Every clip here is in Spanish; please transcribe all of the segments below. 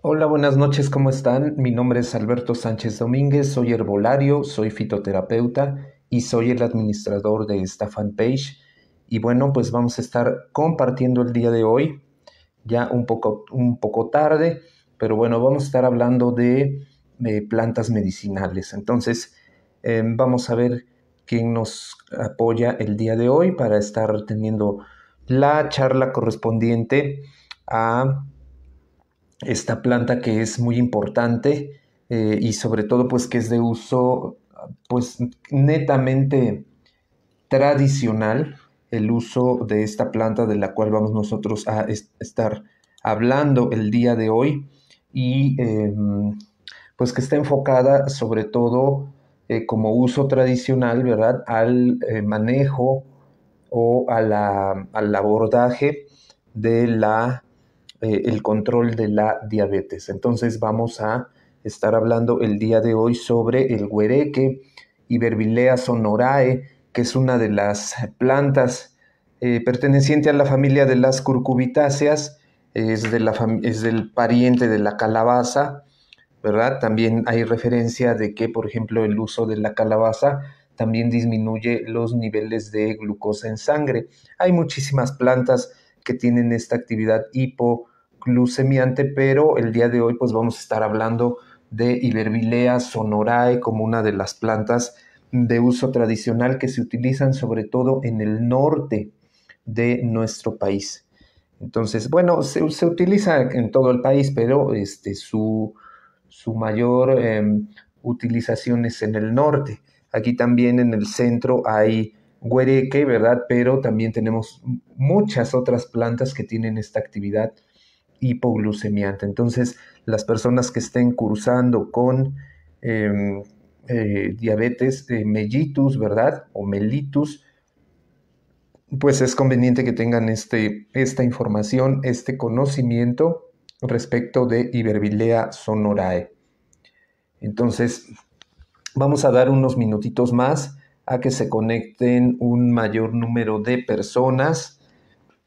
Hola, buenas noches, ¿cómo están? Mi nombre es Alberto Sánchez Domínguez, soy herbolario, soy fitoterapeuta y soy el administrador de esta fanpage. Y bueno, pues vamos a estar compartiendo el día de hoy, ya un poco, un poco tarde, pero bueno, vamos a estar hablando de, plantas medicinales. Entonces, em, vamos a ver quién nos apoya el día de hoy para estar teniendo la charla correspondiente a esta planta que es muy importante eh, y sobre todo pues que es de uso pues netamente tradicional el uso de esta planta de la cual vamos nosotros a estar hablando el día de hoy y em, pues que está enfocada sobre todo eh, como uso tradicional, ¿verdad? Al eh, manejo o al abordaje de la eh, el control de la diabetes. Entonces vamos a estar hablando el día de hoy sobre el huereque, iberbilea sonorae, que es una de las plantas eh, perteneciente a la familia de las curcubitáceas, es, de la es del pariente de la calabaza, ¿verdad? También hay referencia de que, por ejemplo, el uso de la calabaza también disminuye los niveles de glucosa en sangre. Hay muchísimas plantas que tienen esta actividad hipo luz pero el día de hoy pues vamos a estar hablando de Iberbilea sonorae como una de las plantas de uso tradicional que se utilizan sobre todo en el norte de nuestro país. Entonces, bueno, se, utiliza en todo el país, pero este, su, mayor em, utilización es en el norte. Aquí también en el centro hay huereque, ¿verdad? Pero también tenemos muchas otras plantas que tienen esta actividad hipoglucemiante. Entonces, las personas que estén cursando con em, eh, diabetes eh, mellitus, ¿verdad? O mellitus, pues es conveniente que tengan este, esta información, este conocimiento respecto de Iberbilea sonorae. Entonces, vamos a dar unos minutitos más a que se conecten un mayor número de personas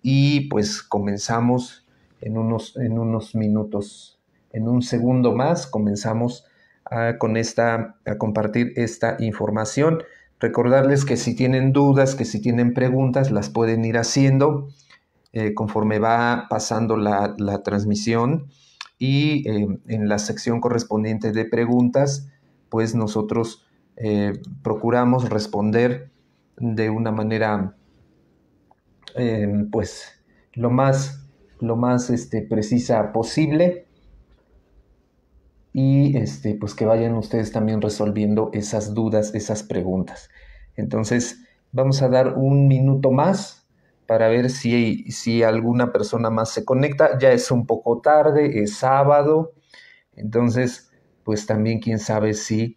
y pues comenzamos en unos, en unos minutos. En un segundo más comenzamos a, ah, con esta, a compartir esta información. Recordarles que si tienen dudas, que si tienen preguntas, las pueden ir haciendo eh, conforme va pasando la, transmisión. Y eh, en la sección correspondiente de preguntas, pues nosotros eh, procuramos responder de una manera, pues, lo más lo más este, precisa posible y este, pues que vayan ustedes también resolviendo esas dudas, esas preguntas. Entonces, vamos a dar un minuto más para ver si, si alguna persona más se conecta. Ya es un poco tarde, es sábado, entonces, pues también quién sabe si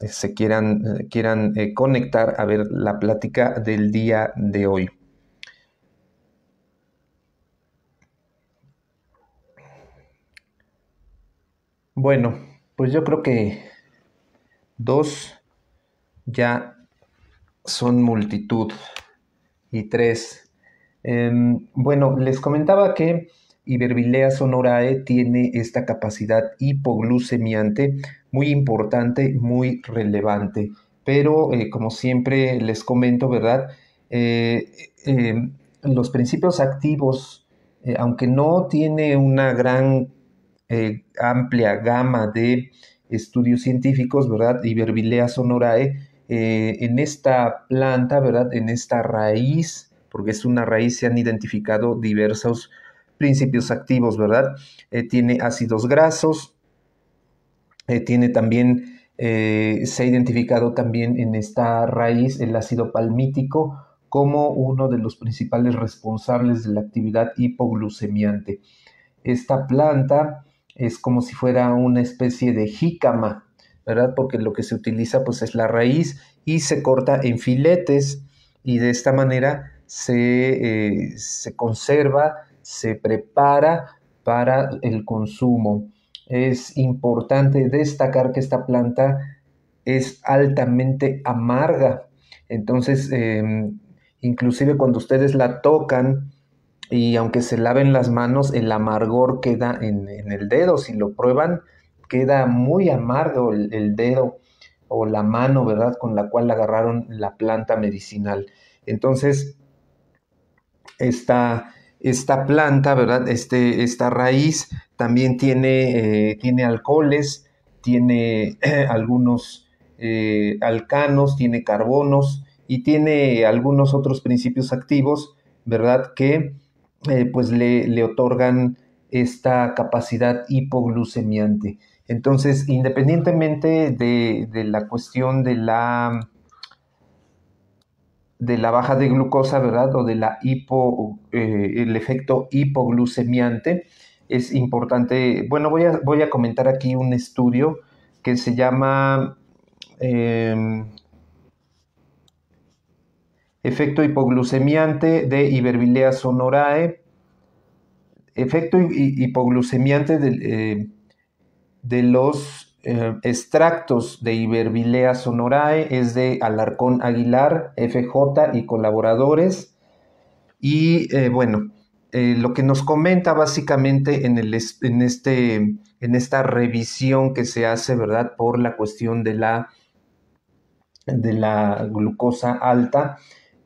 eh, se quieran, eh, quieran eh, conectar a ver la plática del día de hoy. Bueno, pues yo creo que dos ya son multitud y tres. Em, bueno, les comentaba que Iberbilea sonorae tiene esta capacidad hipoglucemiante muy importante, muy relevante. Pero eh, como siempre les comento, ¿verdad? Eh, eh, los principios activos, aunque no tiene una gran eh, amplia gama de estudios científicos, ¿verdad? Iberbilea sonorae, eh, en esta planta, ¿verdad? En esta raíz, porque es una raíz, se han identificado diversos principios activos, ¿verdad? Eh, tiene ácidos grasos, tiene también, se ha identificado también en esta raíz el ácido palmítico como uno de los principales responsables de la actividad hipoglucemiante. Esta planta es como si fuera una especie de jícama, ¿verdad? Porque lo que se utiliza pues es la raíz y se corta en filetes y de esta manera se, eh, conserva, se prepara para el consumo. Es importante destacar que esta planta es altamente amarga, entonces em, inclusive cuando ustedes la tocan, y aunque se laven las manos, el amargor queda en, el dedo. Si lo prueban, queda muy amargo el, dedo o la mano, ¿verdad?, con la cual agarraron la planta medicinal. Entonces, esta, esta planta, ¿verdad?, este, esta raíz también tiene, eh, tiene alcoholes, tiene algunos eh, alcanos, tiene carbonos y tiene algunos otros principios activos, ¿verdad? Que eh, pues le, otorgan esta capacidad hipoglucemiante. Entonces, independientemente de, la cuestión de la, de la baja de glucosa, ¿verdad? O de la hipo, eh, el efecto hipoglucemiante, es importante. Bueno, voy a, voy a comentar aquí un estudio que se llama em, efecto hipoglucemiante de Iberbilea sonorae, efecto hipoglucemiante eh, de, los eh, extractos de Iberbilea sonorae es de Alarcón Aguilar, FJ y colaboradores. Y eh, bueno, lo que nos comenta básicamente en, este, en esta revisión que se hace, ¿verdad? Por la cuestión de la, de la glucosa alta,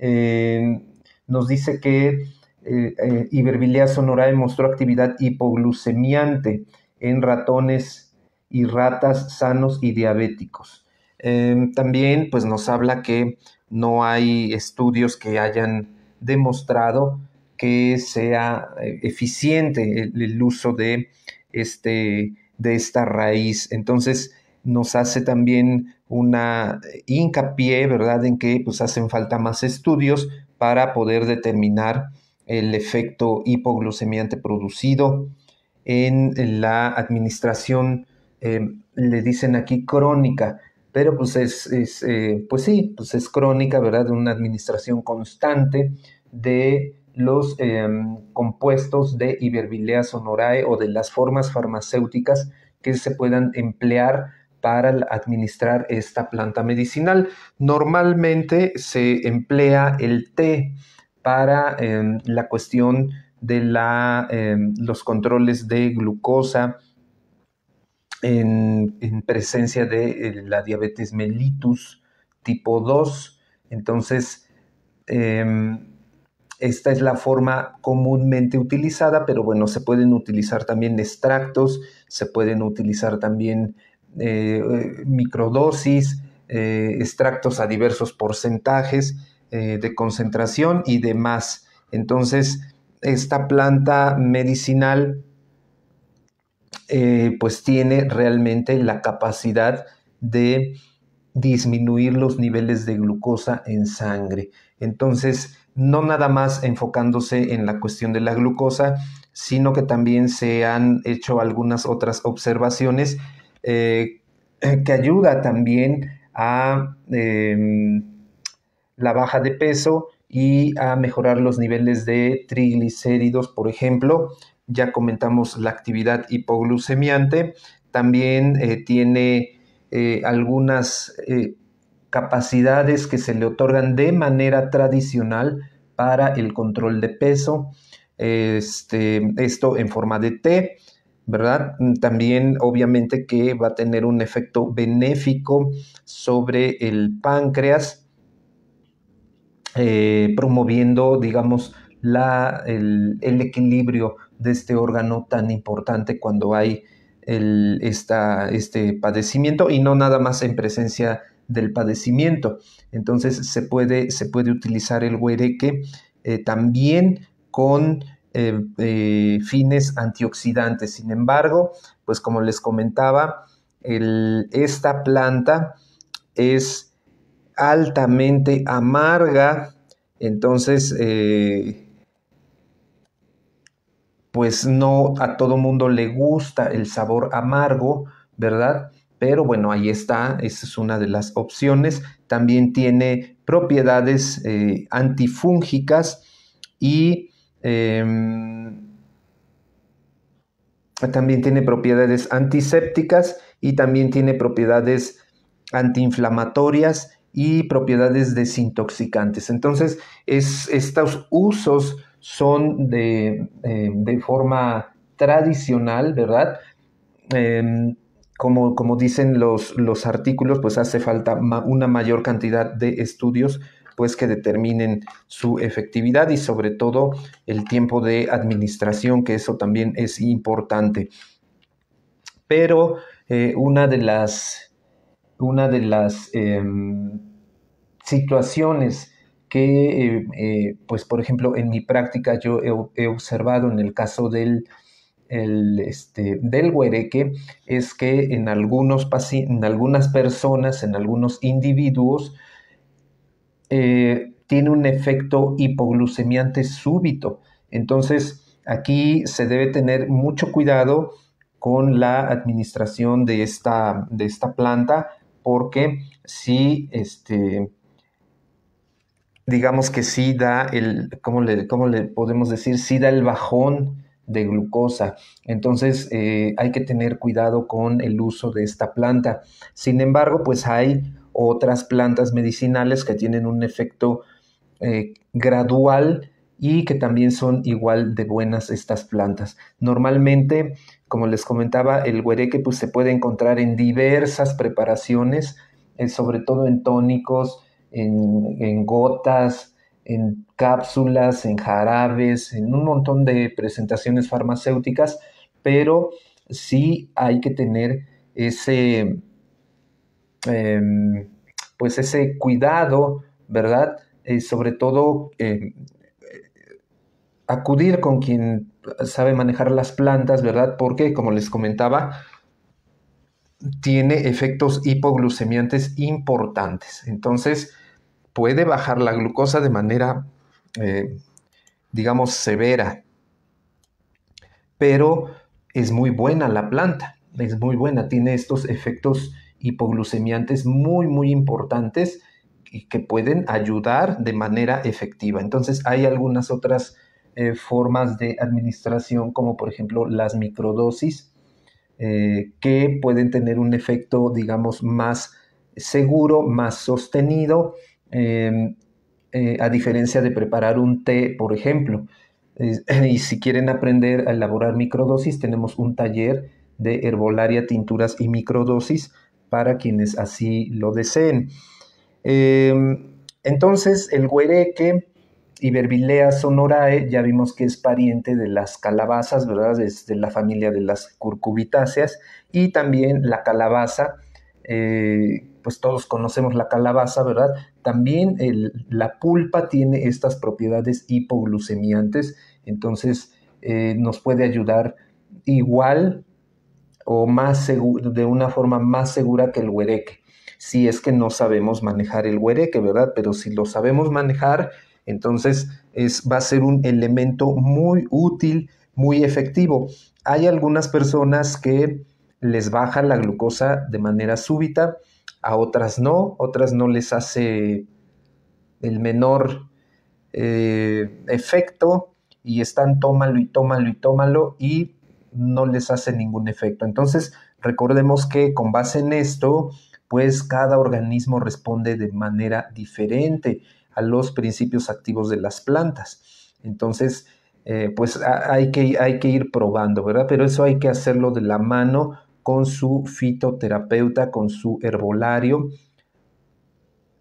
eh, nos dice que eh, eh sonora demostró actividad hipoglucemiante en ratones y ratas sanos y diabéticos. Em, también pues, nos habla que no hay estudios que hayan demostrado que sea eh, eficiente el, el uso de, este, de esta raíz. Entonces, nos hace también una hincapié, ¿verdad?, en que pues hacen falta más estudios para poder determinar el efecto hipoglucemiante producido en la administración, eh, le dicen aquí crónica, pero pues es, eh, pues sí, pues es crónica, ¿verdad?, de una administración constante de los em, compuestos de Iberbilea sonorae o de las formas farmacéuticas que se puedan emplear para administrar esta planta medicinal. Normalmente se emplea el té para em, la cuestión de la, em, los controles de glucosa en, presencia de eh, la diabetes mellitus tipo 2. Entonces, em, esta es la forma comúnmente utilizada, pero bueno, se pueden utilizar también extractos, se pueden utilizar también eh, microdosis, eh, extractos a diversos porcentajes eh, de concentración y demás. Entonces, esta planta medicinal pues tiene realmente la capacidad de disminuir los niveles de glucosa en sangre. Entonces, no nada más enfocándose en la cuestión de la glucosa, sino que también se han hecho algunas otras observaciones eh, eh, que ayuda también a em, la baja de peso y a mejorar los niveles de triglicéridos, por ejemplo. Ya comentamos la actividad hipoglucemiante. También eh, tiene algunas capacidades que se le otorgan de manera tradicional para el control de peso. Este, esto en forma de té ¿verdad? Mm, también obviamente que va a tener un efecto benéfico sobre el páncreas, eh, promoviendo, digamos, la, el, equilibrio de este órgano tan importante cuando hay el, esta, este padecimiento y no nada más en presencia del padecimiento. Entonces se puede, se puede utilizar el huereque eh, también con Em, eh, fines antioxidantes. Sin embargo, pues como les comentaba, esta planta es altamente amarga, entonces eh, pues no a todo mundo le gusta el sabor amargo, ¿verdad? Pero bueno, ahí está, esa es una de las opciones. También tiene propiedades eh, antifúngicas y Em, también tiene propiedades antisépticas y también tiene propiedades antiinflamatorias y propiedades desintoxicantes. Entonces, estos usos son de, forma tradicional, ¿verdad? Em, como, dicen los, artículos, pues hace falta una mayor cantidad de estudios pues que determinen su efectividad y sobre todo el tiempo de administración, que eso también es importante. Pero eh, una de las, una de las em, situaciones que, em, eh, pues por ejemplo, en mi práctica yo he, observado en el caso del, el, este, del huereque es que en, algunos en algunas personas, en algunos individuos, eh, tiene un efecto hipoglucemiante súbito. Entonces, aquí se debe tener mucho cuidado con la administración de esta, de esta planta, porque si este, digamos que sí da el, ¿cómo le, le podemos decir? Sí da el bajón de glucosa. Entonces eh, hay que tener cuidado con el uso de esta planta. Sin embargo, pues hay otras plantas medicinales que tienen un efecto eh, gradual y que también son igual de buenas estas plantas. Normalmente, como les comentaba, el huereque pues, se puede encontrar en diversas preparaciones, eh, sobre todo en tónicos, en, en gotas, en cápsulas, en jarabes, en un montón de presentaciones farmacéuticas, pero sí hay que tener ese, Em, pues ese cuidado, ¿verdad? Y eh, sobre todo em, acudir con quien sabe manejar las plantas, ¿verdad? Porque, como les comentaba, tiene efectos hipoglucemiantes importantes. Entonces, puede bajar la glucosa de manera, eh, digamos, severa. Pero es muy buena la planta, es muy buena, tiene estos efectos hipoglucemiantes muy, muy importantes y que pueden ayudar de manera efectiva. Entonces hay algunas otras eh, formas de administración, como por ejemplo las microdosis, eh, que pueden tener un efecto, digamos, más seguro, más sostenido, em, eh, a diferencia de preparar un té, por ejemplo. y si quieren aprender a elaborar microdosis, tenemos un taller de herbolaria, tinturas y microdosis, para quienes así lo deseen. Em, entonces, el huereque y sonorae, ya vimos que es pariente de las calabazas, ¿verdad? Es de la familia de las curcubitáceas, y también la calabaza, eh, pues todos conocemos la calabaza, ¿verdad? También la pulpa tiene estas propiedades hipoglucemiantes, entonces eh, nos puede ayudar igual o más seguro, de una forma más segura que el huereque. Si es que no sabemos manejar el huereque, ¿verdad? Pero si lo sabemos manejar, entonces es, va a ser un elemento muy útil, muy efectivo. Hay algunas personas que les baja la glucosa de manera súbita, a otras no, otras no les hace el menor eh, efecto y están tómalo y tómalo y tómalo y no les hace ningún efecto. Entonces, recordemos que con base en esto, pues cada organismo responde de manera diferente a los principios activos de las plantas. Entonces, eh, pues hay que, hay que ir probando, ¿verdad? Pero eso hay que hacerlo de la mano con su fitoterapeuta, con su herbolario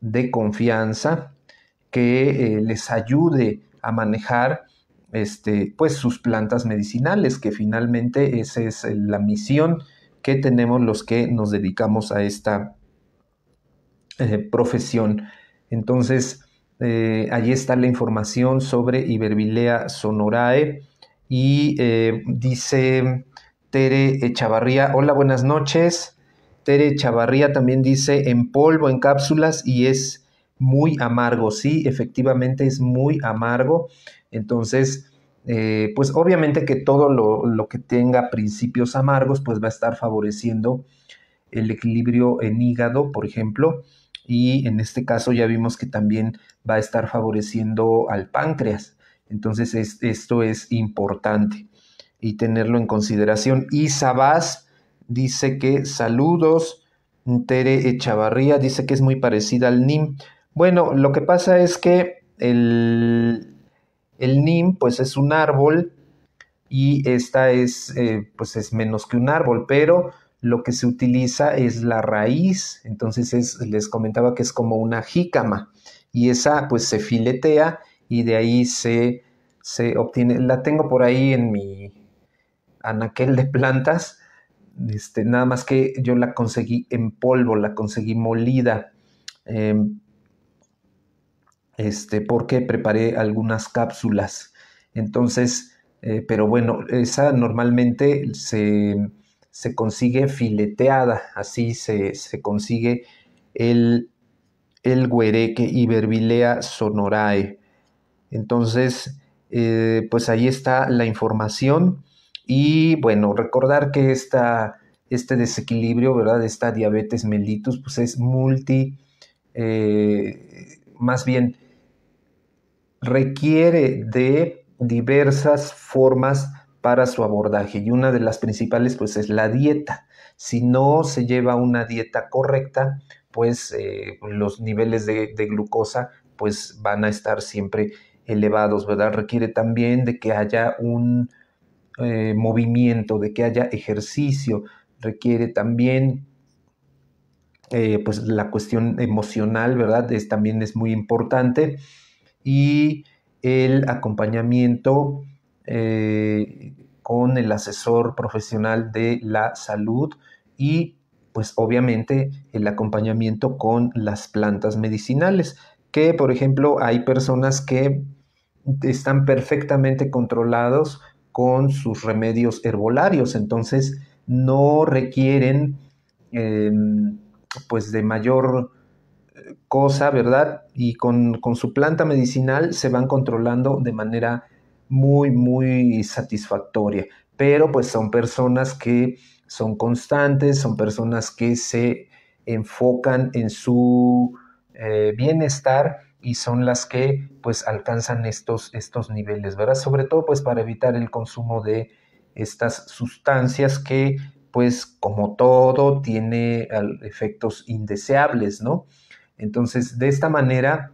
de confianza que eh, les ayude a manejar este, pues sus plantas medicinales, que finalmente esa es la misión que tenemos los que nos dedicamos a esta eh, profesión. Entonces, eh, allí está la información sobre Iberbilea sonorae y eh, dice Tere Echavarría, hola, buenas noches. Tere Echavarría también dice en polvo, en cápsulas y es muy amargo. Sí, efectivamente es muy amargo. Entonces, eh, pues obviamente que todo lo, que tenga principios amargos, pues va a estar favoreciendo el equilibrio en hígado, por ejemplo, y en este caso ya vimos que también va a estar favoreciendo al páncreas. Entonces, esto es importante y tenerlo en consideración. Y Sabás dice que saludos. Tere Echavarría dice que es muy parecida al NIM. Bueno, lo que pasa es que el, el NIM, pues es un árbol y esta es, eh, pues es menos que un árbol, pero lo que se utiliza es la raíz, entonces les comentaba que es como una jícama y esa pues se filetea y de ahí se, se obtiene, la tengo por ahí en mi anaquel de plantas, este, nada más que yo la conseguí en polvo, la conseguí molida. Em, este, porque preparé algunas cápsulas. Entonces, eh, pero bueno, esa normalmente se, se consigue fileteada, así se, se consigue el, el guereque Iberbilea sonorae. Entonces, eh, pues ahí está la información y bueno, recordar que esta, este desequilibrio, ¿verdad? Esta diabetes mellitus, pues es multi, eh, más bien requiere de diversas formas para su abordaje y una de las principales pues es la dieta. Si no se lleva una dieta correcta, pues eh, los niveles de, glucosa pues van a estar siempre elevados, ¿verdad? Requiere también de que haya un eh, movimiento, de que haya ejercicio, requiere también eh, pues la cuestión emocional, ¿verdad? Es, también es muy importante y el acompañamiento eh, con el asesor profesional de la salud y pues obviamente el acompañamiento con las plantas medicinales, que por ejemplo hay personas que están perfectamente controlados con sus remedios herbolarios, entonces no requieren em, pues de mayor cosa, ¿verdad? Y con, su planta medicinal se van controlando de manera muy, muy satisfactoria. Pero pues son personas que son constantes, son personas que se enfocan en su eh, bienestar y son las que pues alcanzan estos, estos niveles, ¿verdad? Sobre todo pues para evitar el consumo de estas sustancias que pues como todo tiene efectos indeseables, ¿no? Entonces, de esta manera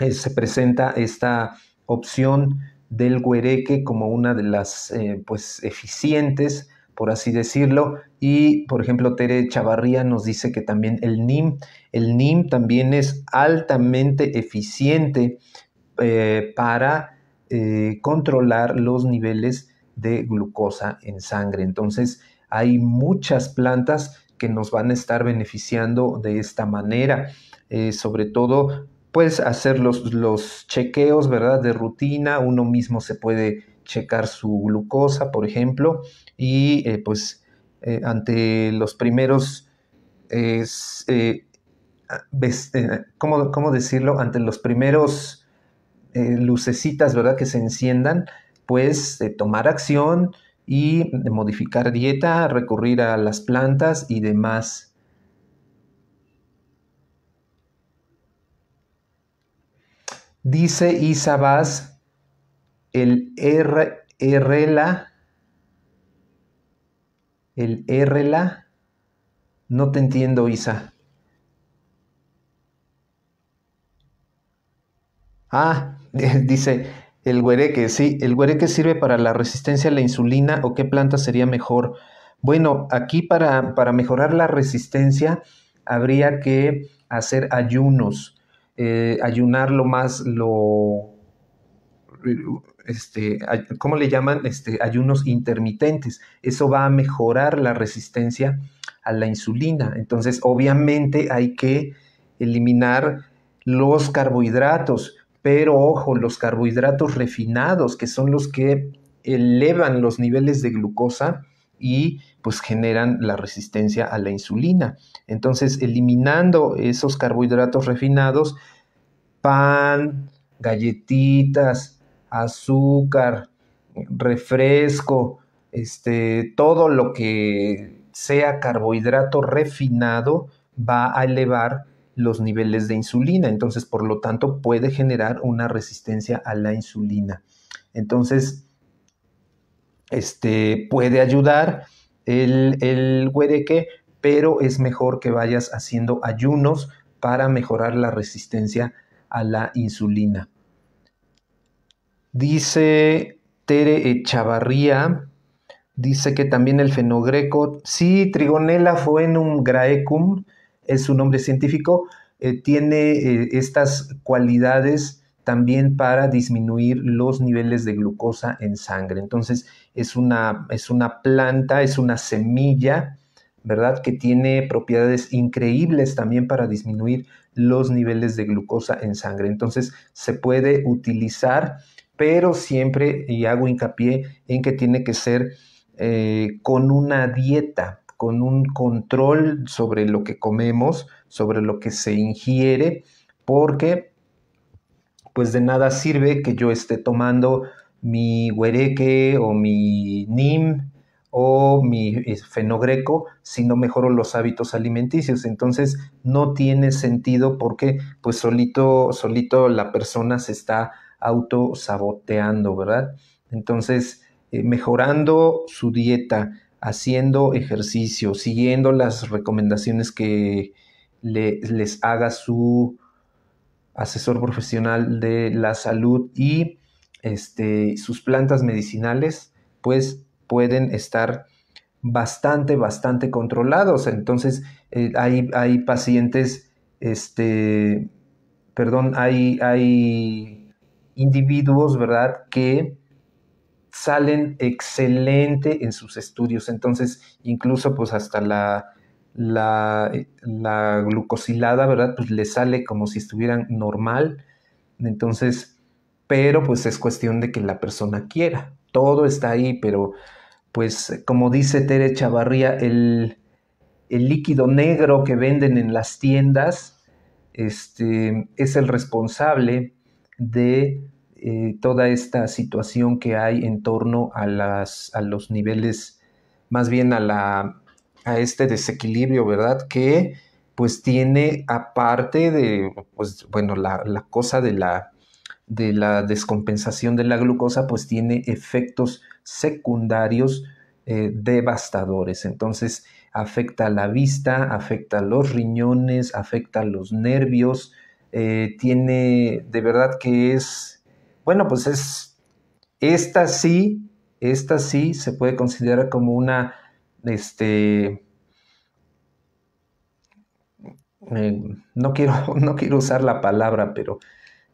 eh, se presenta esta opción del huereque como una de las eh, pues eficientes, por así decirlo. Y, por ejemplo, Tere Chavarría nos dice que también el NIM, el NIM también es altamente eficiente eh, para controlar los niveles de glucosa en sangre. Entonces, hay muchas plantas que nos van a estar beneficiando de esta manera. Eh, sobre todo, pues hacer los, chequeos, ¿verdad? De rutina, uno mismo se puede checar su glucosa, por ejemplo, y eh, pues eh, ante los primeros, ¿cómo, ¿cómo, decirlo? Ante los primeros lucecitas, ¿verdad? Que se enciendan, pues tomar acción, y modificar dieta, recurrir a las plantas y demás. Dice Isa Vaz, el R, la el la no te entiendo, Isa. Ah, dice, el huereque, sí. ¿El huereque sirve para la resistencia a la insulina o qué planta sería mejor? Bueno, aquí para, para mejorar la resistencia habría que hacer ayunos, eh, ayunar lo más, lo, este, ¿cómo le llaman? Este, ayunos intermitentes. Eso va a mejorar la resistencia a la insulina. Entonces, obviamente hay que eliminar los carbohidratos. Pero ojo, los carbohidratos refinados, que son los que elevan los niveles de glucosa y pues generan la resistencia a la insulina. Entonces, eliminando esos carbohidratos refinados, pan, galletitas, azúcar, refresco, este, todo lo que sea carbohidrato refinado va a elevar los niveles de insulina, entonces por lo tanto puede generar una resistencia a la insulina. Entonces, este puede ayudar el, el huereque, pero es mejor que vayas haciendo ayunos para mejorar la resistencia a la insulina. Dice Tere Echavarría, dice que también el fenogreco, sí, Trigonella fue en un graecum, es su nombre científico, eh, tiene eh, estas cualidades también para disminuir los niveles de glucosa en sangre. Entonces, es una, es una planta, es una semilla, ¿verdad? Que tiene propiedades increíbles también para disminuir los niveles de glucosa en sangre. Entonces, se puede utilizar, pero siempre, y hago hincapié en que tiene que ser eh, con una dieta, con un control sobre lo que comemos, sobre lo que se ingiere, porque pues de nada sirve que yo esté tomando mi huereque o mi nim o mi eh, fenogreco si no mejoro los hábitos alimenticios. Entonces no tiene sentido porque pues solito, solito la persona se está autosaboteando, ¿verdad? Entonces, eh, mejorando su dieta, haciendo ejercicio, siguiendo las recomendaciones que les haga su asesor profesional de la salud y este, sus plantas medicinales, pues pueden estar bastante, bastante controlados. Entonces, eh, hay, hay, pacientes, este, perdón, hay, hay individuos, ¿verdad?, que salen excelente en sus estudios. Entonces, incluso pues hasta la, la, glucosilada, ¿verdad? Pues le sale como si estuvieran normal. Entonces, pero pues es cuestión de que la persona quiera. Todo está ahí, pero pues como dice Tere Chavarría, el, el líquido negro que venden en las tiendas este, es el responsable de eh, toda esta situación que hay en torno a, las, a los niveles, más bien a, la, a este desequilibrio, ¿verdad? Que pues tiene aparte de, pues bueno, la, cosa de la, de la descompensación de la glucosa, pues tiene efectos secundarios eh, devastadores. Entonces, afecta la vista, afecta los riñones, afecta los nervios, eh, tiene, de verdad que es bueno, pues es, esta sí, esta sí se puede considerar como una, este, eh, no, quiero, no quiero usar la palabra, pero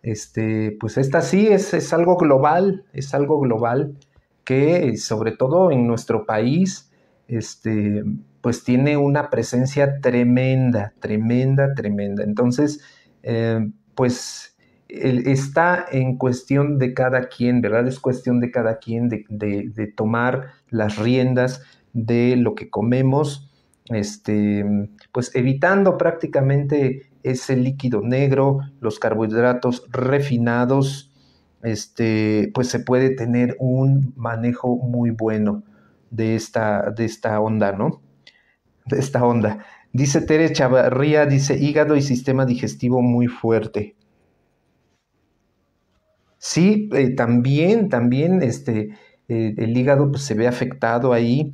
este, pues esta sí es, algo global, es algo global que sobre todo en nuestro país, este, pues tiene una presencia tremenda, tremenda, tremenda. Entonces, eh, pues está en cuestión de cada quien, ¿verdad? Es cuestión de cada quien de, tomar las riendas de lo que comemos, este, pues evitando prácticamente ese líquido negro, los carbohidratos refinados, este, pues se puede tener un manejo muy bueno de esta, de esta onda, ¿no? De esta onda. Dice Tere Chavarría, dice hígado y sistema digestivo muy fuerte. Sí, eh, también, también este, eh, el hígado pues, se ve afectado ahí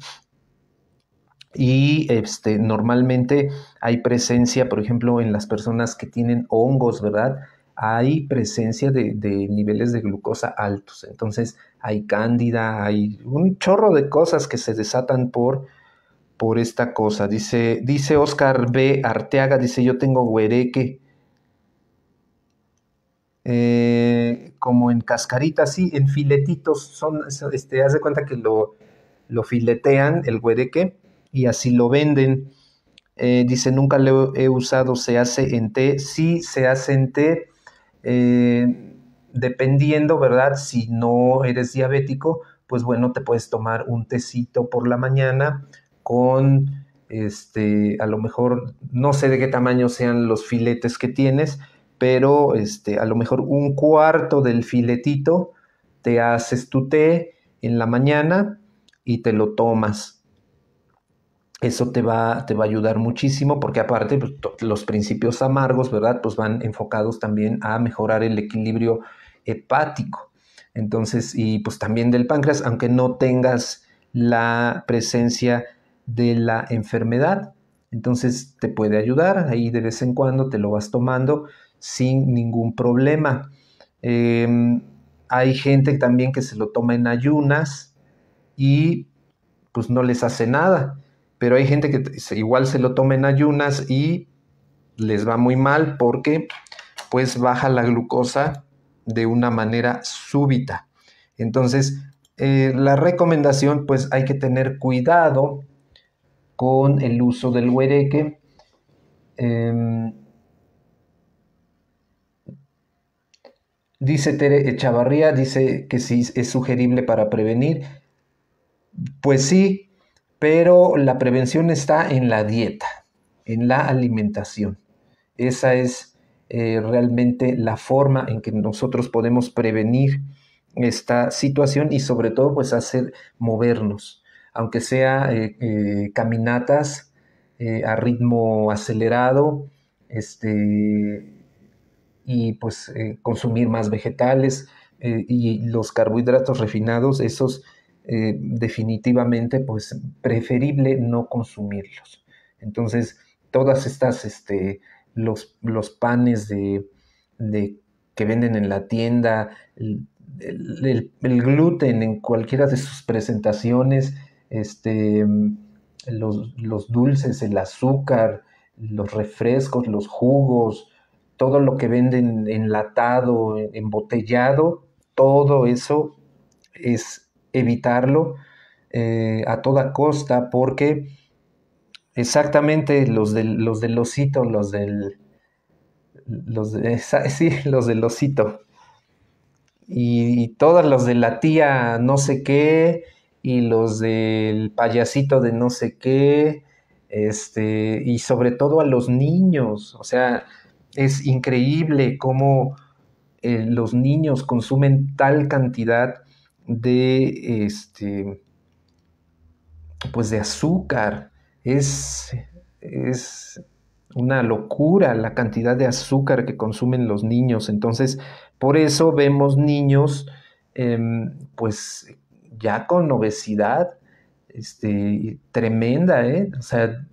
y este, normalmente hay presencia, por ejemplo, en las personas que tienen hongos, ¿verdad? Hay presencia de, niveles de glucosa altos. Entonces hay cándida, hay un chorro de cosas que se desatan por, por esta cosa. Dice, dice Oscar B. Arteaga, dice yo tengo huereque eh, como en cascaritas, y en filetitos, son, este, haz de cuenta que lo, lo filetean, el huereque, y así lo venden. Eh, dice, nunca lo he usado, se hace en té, si se hace en té, eh, dependiendo, ¿verdad? Si no eres diabético, pues bueno, te puedes tomar un tecito por la mañana con este, a lo mejor no sé de qué tamaño sean los filetes que tienes, pero este, a lo mejor un cuarto del filetito te haces tu té en la mañana y te lo tomas. Eso te va, te va a ayudar muchísimo porque aparte pues, los principios amargos, ¿verdad? Pues van enfocados también a mejorar el equilibrio hepático. Entonces, y pues también del páncreas, aunque no tengas la presencia de la enfermedad. Entonces te puede ayudar, ahí de vez en cuando te lo vas tomando sin ningún problema. Em, hay gente también que se lo toma en ayunas y pues no les hace nada, pero hay gente que igual se lo toma en ayunas y les va muy mal porque pues baja la glucosa de una manera súbita. Entonces, eh, la recomendación pues hay que tener cuidado con el uso del huereque. Em, dice Tere Echavarría, dice que sí es sugerible para prevenir. Pues sí, pero la prevención está en la dieta, en la alimentación. Esa es eh, realmente la forma en que nosotros podemos prevenir esta situación y sobre todo pues hacer movernos aunque sea eh, eh, caminatas eh, a ritmo acelerado, este, y pues consumir más vegetales y los carbohidratos refinados, esos definitivamente pues preferible no consumirlos. Entonces, todas estas, este, los, panes que venden en la tienda, el, gluten en cualquiera de sus presentaciones, este, los, dulces, el azúcar, los refrescos, los jugos, todo lo que venden enlatado, embotellado, todo eso es evitarlo eh, a toda costa porque exactamente los del, los osito, los del... Los sí, los del osito. Y, y todas las de la tía no sé qué, y los del payasito de no sé qué, este, y sobre todo a los niños. O sea, es increíble cómo eh, los niños consumen tal cantidad de, este, pues de azúcar. Es, es una locura la cantidad de azúcar que consumen los niños. Entonces, por eso vemos niños em, pues ya con obesidad este, tremenda, ¿eh? O sea,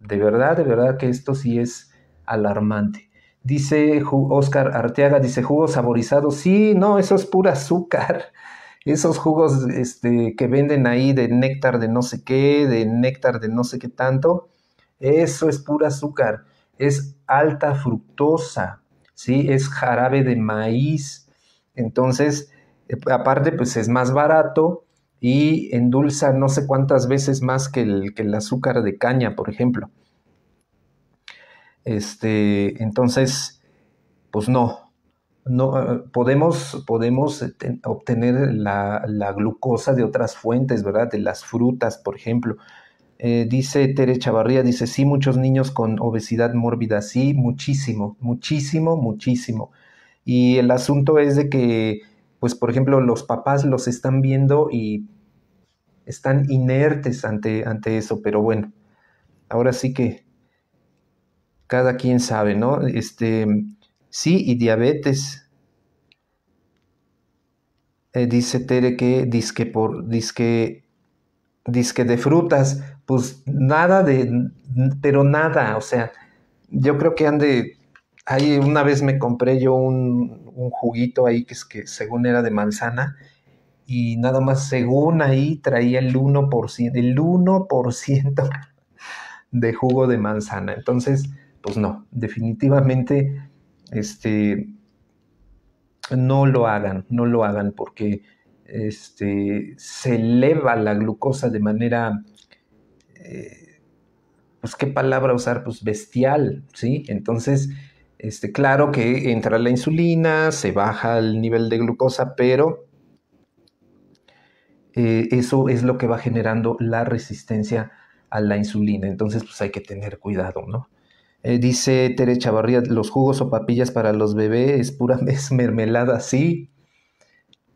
de verdad, de verdad que esto sí es alarmante. Dice Oscar Arteaga, dice jugos saborizados. Sí, no, eso es pura azúcar. Esos jugos este, que venden ahí de néctar de no sé qué, de néctar de no sé qué tanto, eso es pura azúcar. Es alta fructosa, ¿sí? Es jarabe de maíz. Entonces, eh, aparte, pues es más barato y endulza no sé cuántas veces más que el, que el azúcar de caña, por ejemplo. Este, entonces, pues no, no eh, podemos, podemos eh, obtener la, la, glucosa de otras fuentes, ¿verdad? De las frutas, por ejemplo. dice Tere Chavarría, dice, sí, muchos niños con obesidad mórbida, sí, muchísimo, muchísimo, muchísimo. Y el asunto es de que pues por ejemplo los papás los están viendo y están inertes ante, ante eso, pero bueno, ahora sí que cada quien sabe, ¿no? Este, sí, y diabetes. Eh, dice Tere que dice por disque de frutas, pues nada de pero nada, o sea, yo creo que han de Ahí una vez me compré yo un, juguito ahí que, es que según era de manzana y nada más según ahí traía el 1%, el 1% de jugo de manzana. Entonces, pues no, definitivamente este no lo hagan, no lo hagan porque este, se eleva la glucosa de manera, eh, pues qué palabra usar, pues bestial, ¿sí? Entonces, este, claro que entra la insulina, se baja el nivel de glucosa, pero eh, eso es lo que va generando la resistencia a la insulina. Entonces, pues hay que tener cuidado, ¿no? Eh, dice Tere Chavarría, los jugos o papillas para los bebés es pura vez mermelada, sí.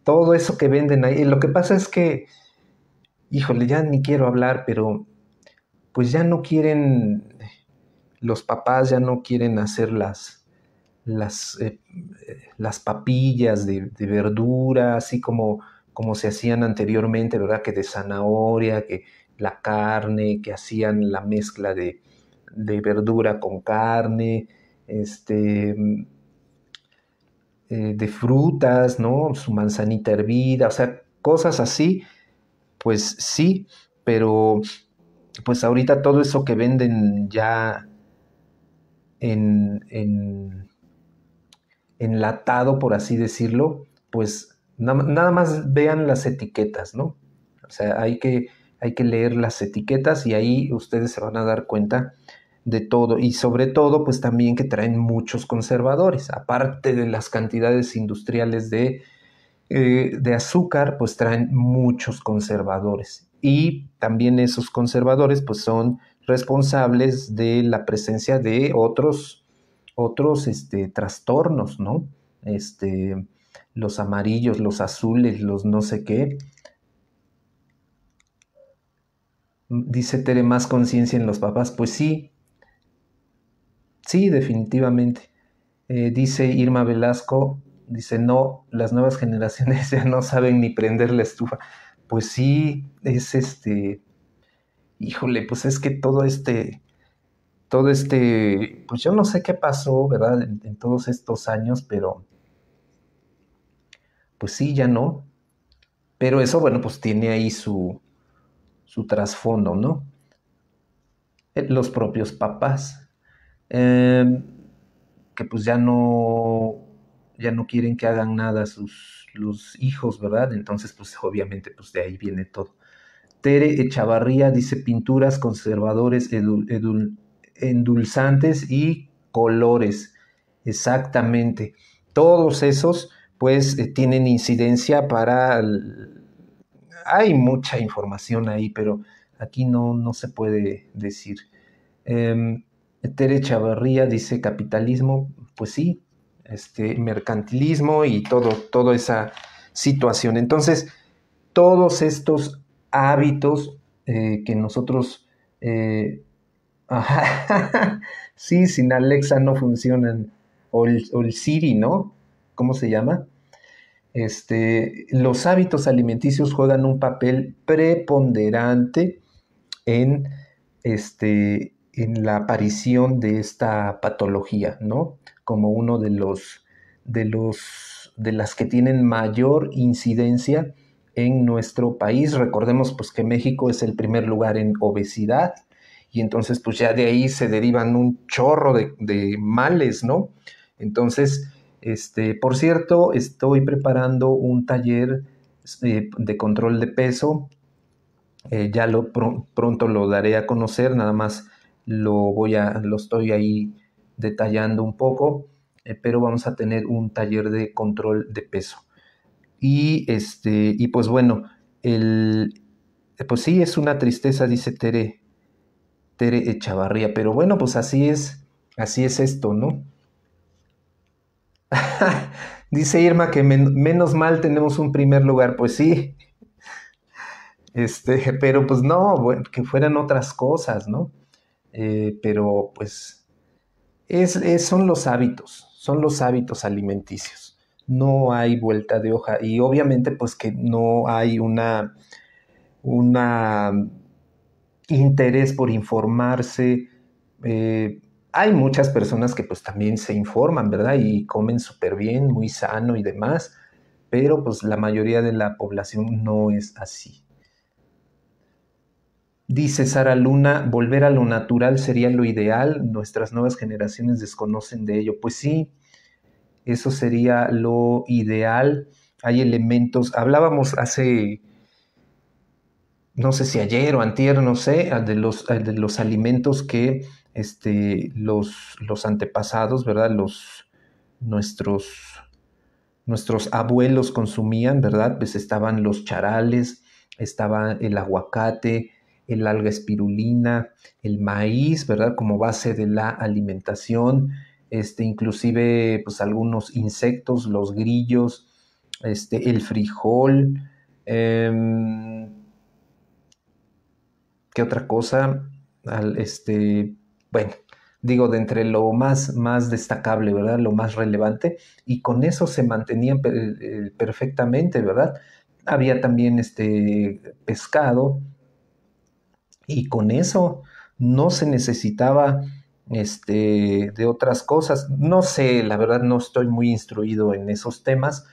Todo eso que venden ahí. Lo que pasa es que, híjole, ya ni quiero hablar, pero pues ya no quieren los papás ya no quieren hacerlas las, eh, las papillas de, verdura, así como, como se hacían anteriormente, ¿verdad? Que de zanahoria, que la carne, que hacían la mezcla de, verdura con carne, este, eh, de frutas, ¿no? Su manzanita hervida, o sea, cosas así, pues sí, pero pues ahorita todo eso que venden ya en enlatado, por así decirlo, pues nada más vean las etiquetas, ¿no? O sea, hay que, hay que leer las etiquetas y ahí ustedes se van a dar cuenta de todo y sobre todo pues también que traen muchos conservadores aparte de las cantidades industriales de, eh, de azúcar pues traen muchos conservadores y también esos conservadores pues son responsables de la presencia de otros otros este, trastornos, ¿no? Este, los amarillos, los azules, los no sé qué. Dice Tere, más conciencia en los papás. Pues sí, sí, definitivamente. Eh, dice Irma Velasco, dice, no, las nuevas generaciones ya no saben ni prender la estufa. Pues sí, es este, híjole, pues es que todo este, todo este, pues yo no sé qué pasó, ¿verdad? En, todos estos años, pero pues sí, ya no. Pero eso, bueno, pues tiene ahí su, su trasfondo, ¿no? Eh, los propios papás, eh, que pues ya no, ya no quieren que hagan nada sus hijos, ¿verdad? Entonces, pues obviamente, pues de ahí viene todo. Tere Echavarría dice pinturas conservadores endulzantes y colores. Exactamente. Todos esos pues eh, tienen incidencia para... Hay mucha información ahí, pero aquí no, no se puede decir. Em, Tere Chavarría dice capitalismo, pues sí, este mercantilismo y todo, toda esa situación. Entonces, todos estos hábitos eh, que nosotros eh, sí, sin Alexa no funcionan. O el, Siri, ¿no? ¿Cómo se llama? Este, los hábitos alimenticios juegan un papel preponderante en, este, en la aparición de esta patología, ¿no? Como uno de los de los de las que tienen mayor incidencia en nuestro país. Recordemos pues que México es el primer lugar en obesidad, y entonces pues ya de ahí se derivan un chorro de, males, ¿no? Entonces, este, por cierto, estoy preparando un taller eh, de control de peso, eh, ya lo pronto lo daré a conocer, nada más lo voy a, lo estoy ahí detallando un poco, eh, pero vamos a tener un taller de control de peso. Y este, y pues bueno, pues sí es una tristeza, dice Tere, Tere Echavarría. Pero bueno, pues así es, así es esto, ¿no? Dice Irma que menos mal tenemos un primer lugar, pues sí. Este, pero pues no, bueno, que fueran otras cosas, ¿no? Eh, pero pues es, son los hábitos, son los hábitos alimenticios. No hay vuelta de hoja y obviamente pues que no hay una, una interés por informarse. Eh, hay muchas personas que pues también se informan, ¿verdad? Y comen súper bien, muy sano y demás, pero pues la mayoría de la población no es así. Dice Sara Luna, volver a lo natural sería lo ideal, nuestras nuevas generaciones desconocen de ello. Pues sí, eso sería lo ideal. Hay elementos, hablábamos hace no sé si ayer o antier, no sé, de los, los alimentos que este, los, los antepasados, ¿verdad? Los, nuestros, nuestros abuelos consumían, ¿verdad? Pues estaban los charales, estaba el aguacate, el alga espirulina, el maíz, ¿verdad? Como base de la alimentación, este, inclusive pues algunos insectos, los grillos, este, el frijol, em, ¿Qué otra cosa? Al, este, bueno, digo, de entre lo más, más destacable, ¿verdad? Lo más relevante, y con eso se mantenían eh, eh, perfectamente, ¿verdad? Había también este pescado, y con eso no se necesitaba este, de otras cosas. No sé, la verdad no estoy muy instruido en esos temas,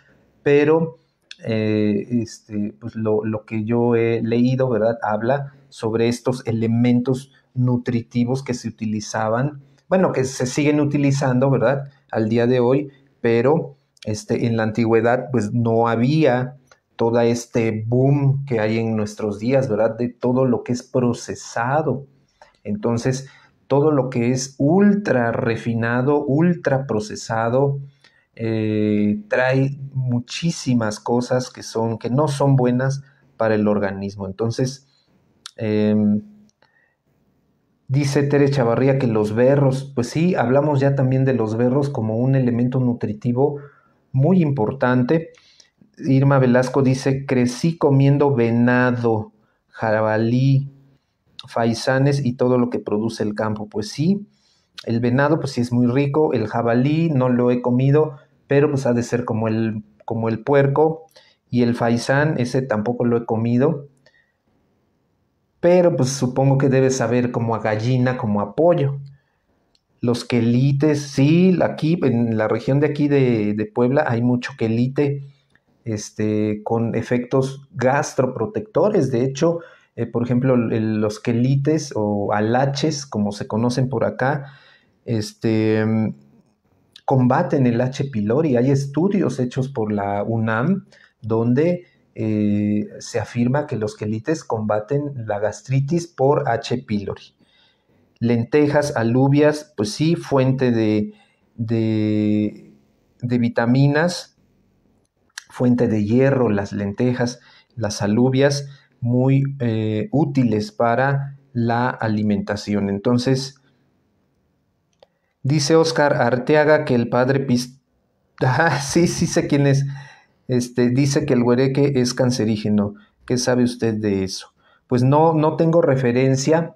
pero eh, este, pues lo, que yo he leído, ¿verdad? Habla sobre estos elementos nutritivos que se utilizaban, bueno, que se siguen utilizando, ¿verdad? Al día de hoy, pero este, en la antigüedad pues no había todo este boom que hay en nuestros días, ¿verdad? De todo lo que es procesado. Entonces, todo lo que es ultra refinado, ultra procesado, eh, trae muchísimas cosas que, son, que no son buenas para el organismo. Entonces, em, dice Tere Chavarría que los berros, pues sí, hablamos ya también de los berros como un elemento nutritivo muy importante. Irma Velasco dice, crecí comiendo venado, jabalí, faisanes y todo lo que produce el campo. Pues sí, el venado, pues sí es muy rico, el jabalí no lo he comido, pero pues ha de ser como el, como el puerco y el faisán, ese tampoco lo he comido, pero pues supongo que debe saber como a gallina, como a pollo. Los quelites, sí, aquí en la región de aquí de, Puebla hay mucho quelite este, con efectos gastroprotectores, de hecho, eh, por ejemplo, los quelites o alaches, como se conocen por acá, este, combaten el H. pylori. Hay estudios hechos por la UNAM donde eh, se afirma que los quelites combaten la gastritis por H. pylori. Lentejas, alubias, pues sí, fuente de, de, vitaminas, fuente de hierro, las lentejas, las alubias, muy eh, útiles para la alimentación. Entonces, Dice Oscar Arteaga que el padre pista ah, sí, sí sé quién es. Este, dice que el huereque es cancerígeno. ¿Qué sabe usted de eso? Pues no, no tengo referencia,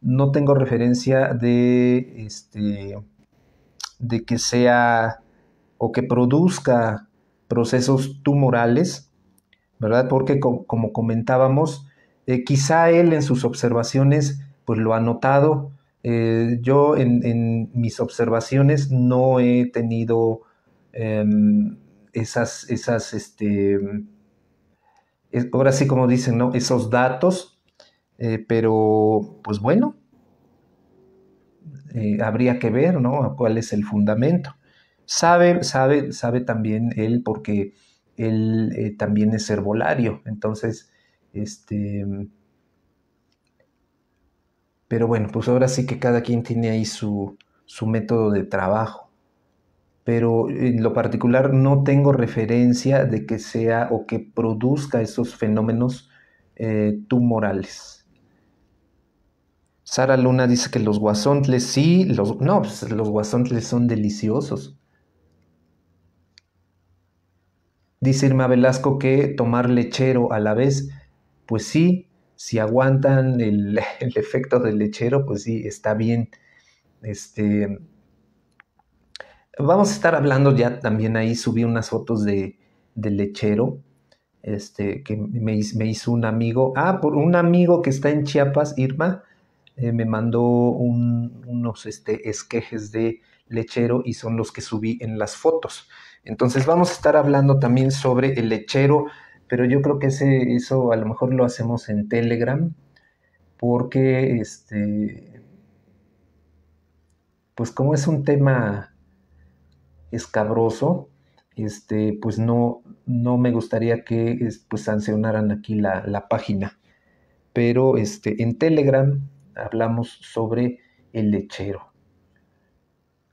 no tengo referencia de, este, de que sea o que produzca procesos tumorales, ¿verdad? Porque como comentábamos, eh, quizá él en sus observaciones pues lo ha notado, eh, yo en, mis observaciones no he tenido em, esas, esas este, ahora sí como dicen, ¿no? Esos datos, eh, pero pues bueno, eh, habría que ver, ¿no? ¿Cuál es el fundamento? Sabe, sabe, sabe también él porque él también es herbolario, entonces, este pero bueno, pues ahora sí que cada quien tiene ahí su, método de trabajo. Pero en lo particular no tengo referencia de que sea o que produzca esos fenómenos eh, tumorales. Sara Luna dice que los guasontles sí, los, no, pues los guasontles son deliciosos. Dice Irma Velasco que tomar lechero a la vez, pues sí, si aguantan el, efecto del lechero, pues sí, está bien. Este, vamos a estar hablando ya también ahí, subí unas fotos de, del lechero, este, que me, hizo un amigo, ah, por un amigo que está en Chiapas, Irma, eh, me mandó unos este, esquejes de lechero y son los que subí en las fotos. Entonces vamos a estar hablando también sobre el lechero pero yo creo que eso a lo mejor lo hacemos en Telegram, porque este, pues como es un tema escabroso, este, pues no, no me gustaría que pues, sancionaran aquí la, la página. Pero este, en Telegram hablamos sobre el lechero,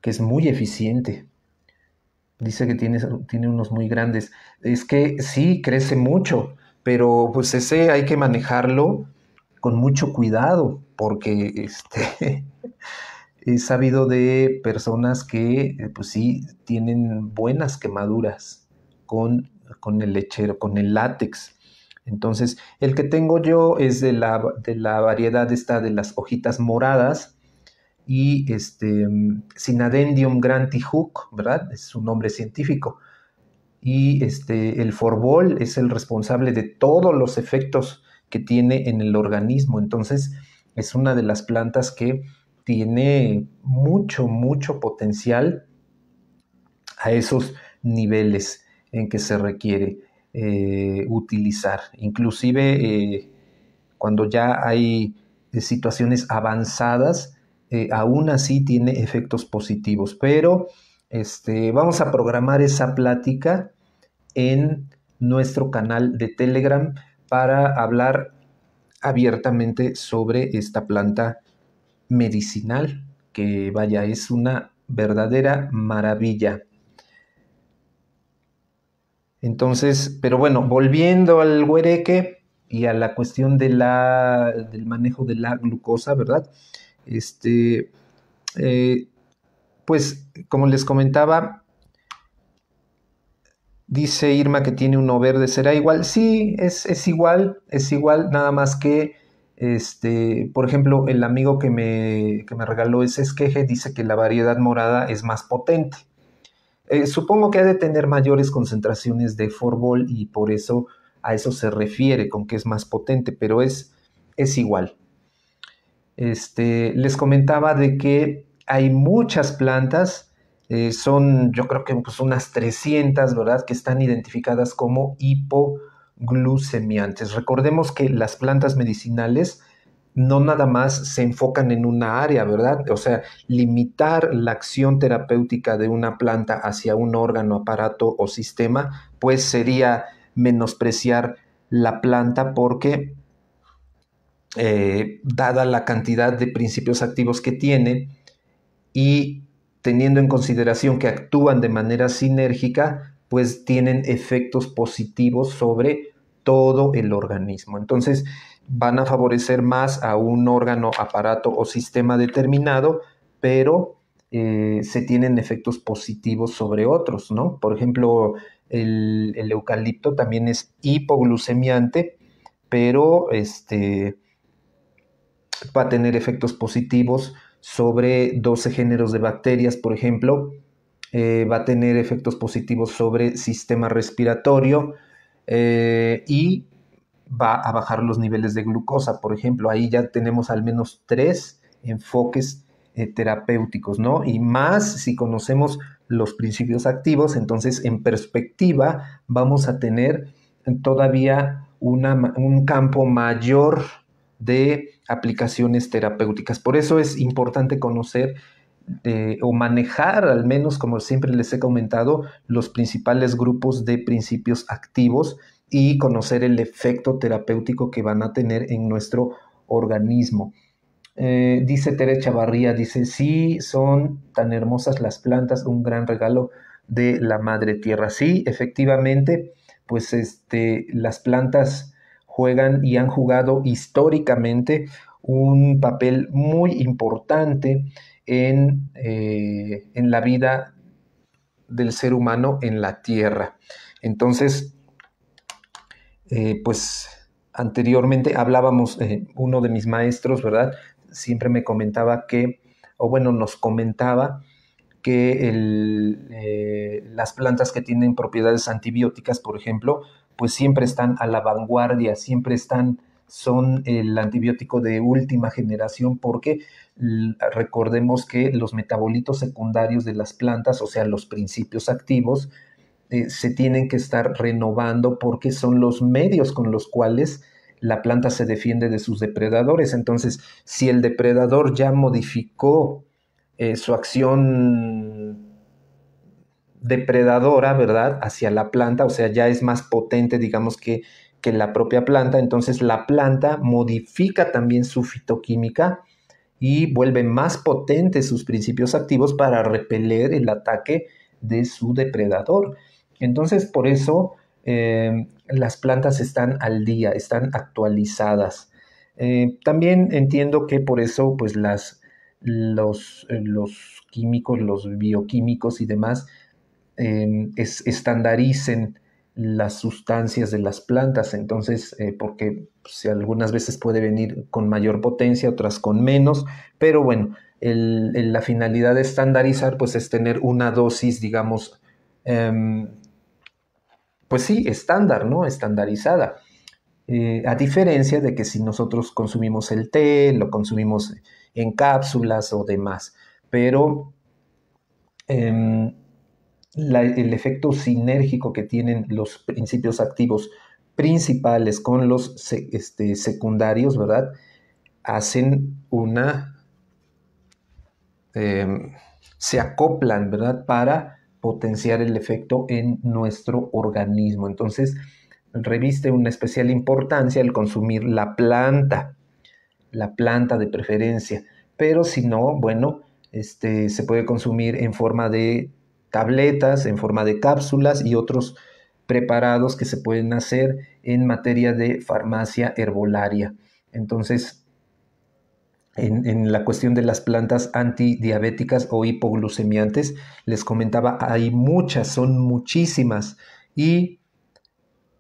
que es muy eficiente dice que tiene, tiene unos muy grandes. Es que sí, crece mucho, pero pues ese hay que manejarlo con mucho cuidado, porque este, he sabido de personas que eh, pues sí tienen buenas quemaduras con, con el lechero, con el látex. Entonces, el que tengo yo es de la, de la variedad esta de las hojitas moradas, y este, mm, Sinadendium granti ¿verdad? Es su nombre científico. Y este, el forbol es el responsable de todos los efectos que tiene en el organismo. Entonces, es una de las plantas que tiene mucho, mucho potencial a esos niveles en que se requiere eh, utilizar. Inclusive eh, cuando ya hay eh, situaciones avanzadas, eh, aún así tiene efectos positivos. Pero este, vamos a programar esa plática en nuestro canal de Telegram para hablar abiertamente sobre esta planta medicinal que vaya, es una verdadera maravilla. Entonces, pero bueno, volviendo al huereque y a la cuestión del manejo de la glucosa, ¿verdad? Este, eh, pues como les comentaba, dice Irma que tiene uno verde, ¿será igual? Sí, es, igual, es igual, nada más que, este, por ejemplo, el amigo que me, regaló ese esqueje dice que la variedad morada es más potente. Eh, supongo que ha de tener mayores concentraciones de forbol y por eso a eso se refiere con que es más potente, pero es, es igual. Este, les comentaba de que hay muchas plantas, eh, son yo creo que pues, unas 300, ¿verdad?, que están identificadas como hipoglucemiantes. Recordemos que las plantas medicinales no nada más se enfocan en una área, ¿verdad? O sea, limitar la acción terapéutica de una planta hacia un órgano, aparato o sistema, pues sería menospreciar la planta porque eh, dada la cantidad de principios activos que tiene y teniendo en consideración que actúan de manera sinérgica, pues tienen efectos positivos sobre todo el organismo. Entonces, van a favorecer más a un órgano, aparato o sistema determinado, pero eh, se tienen efectos positivos sobre otros, ¿no? Por ejemplo, el eucalipto también es hipoglucemiante, pero este, va a tener efectos positivos sobre 12 géneros de bacterias, por ejemplo, eh, va a tener efectos positivos sobre sistema respiratorio eh, y va a bajar los niveles de glucosa, por ejemplo. Ahí ya tenemos al menos tres enfoques eh, terapéuticos, ¿no? Y más si conocemos los principios activos, entonces en perspectiva vamos a tener todavía un campo mayor de aplicaciones terapéuticas. Por eso es importante conocer eh, o manejar, al menos como siempre les he comentado, los principales grupos de principios activos y conocer el efecto terapéutico que van a tener en nuestro organismo. Eh, dice Tere Chavarría, dice, sí, son tan hermosas las plantas, un gran regalo de la madre tierra. Sí, efectivamente, pues este, las plantas juegan y han jugado históricamente un papel muy importante en, eh, la vida del ser humano en la Tierra. Entonces, eh, pues anteriormente hablábamos, eh, uno de mis maestros, ¿verdad? Siempre me comentaba que, o bueno, nos comentaba que las plantas que tienen propiedades antibióticas, por ejemplo, pues siempre están a la vanguardia, siempre están, son el antibiótico de última generación porque recordemos que los metabolitos secundarios de las plantas, o sea, los principios activos, eh, se tienen que estar renovando porque son los medios con los cuales la planta se defiende de sus depredadores. Entonces, si el depredador ya modificó eh, su acción depredadora, ¿verdad?, hacia la planta, o sea, ya es más potente, digamos, que, la propia planta. Entonces, la planta modifica también su fitoquímica y vuelve más potente sus principios activos para repeler el ataque de su depredador. Entonces, por eso eh, las plantas están al día, están actualizadas. Eh, también entiendo que por eso, pues, las, los eh, químicos, los bioquímicos y demás, estandaricen las sustancias de las plantas, entonces, eh, porque pues, si algunas veces puede venir con mayor potencia, otras con menos, pero bueno, la finalidad de estandarizar pues es tener una dosis, digamos, em, pues sí, estándar, ¿no? Estandarizada. Eh, a diferencia de que si nosotros consumimos el té, lo consumimos en cápsulas o demás, pero em, el efecto sinérgico que tienen los principios activos principales con los este, secundarios, ¿verdad? Hacen una... Em, se acoplan, ¿verdad? Para potenciar el efecto en nuestro organismo. Entonces, reviste una especial importancia el consumir la planta, la planta de preferencia. Pero si no, bueno, este, se puede consumir en forma de tabletas en forma de cápsulas y otros preparados que se pueden hacer en materia de farmacia herbolaria. Entonces, en, la cuestión de las plantas antidiabéticas o hipoglucemiantes, les comentaba, hay muchas, son muchísimas. Y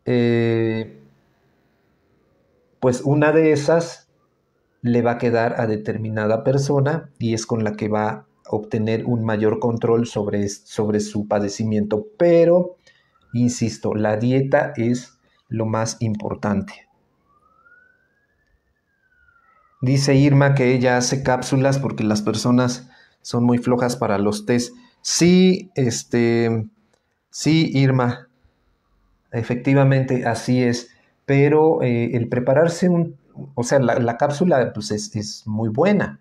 eh, pues una de esas le va a quedar a determinada persona y es con la que va obtener un mayor control sobre, sobre su padecimiento. Pero, insisto, la dieta es lo más importante. Dice Irma que ella hace cápsulas porque las personas son muy flojas para los test. Sí, este, sí, Irma, efectivamente así es. Pero eh, el prepararse un, o sea, la, cápsula pues es, es, muy buena,